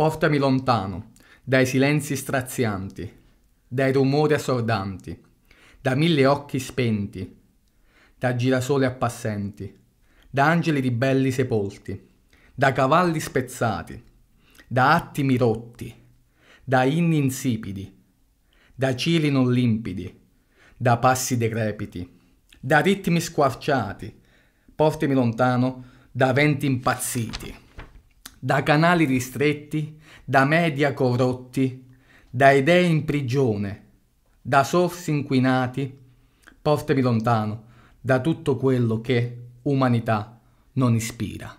Portami lontano dai silenzi strazianti, dai rumori assordanti, da mille occhi spenti, da girasole appassenti, da angeli ribelli sepolti, da cavalli spezzati, da attimi rotti, da inni insipidi, da cili non limpidi, da passi decrepiti, da ritmi squarciati, portami lontano da venti impazziti da canali ristretti, da media corrotti, da idee in prigione, da sorsi inquinati, portami lontano da tutto quello che umanità non ispira.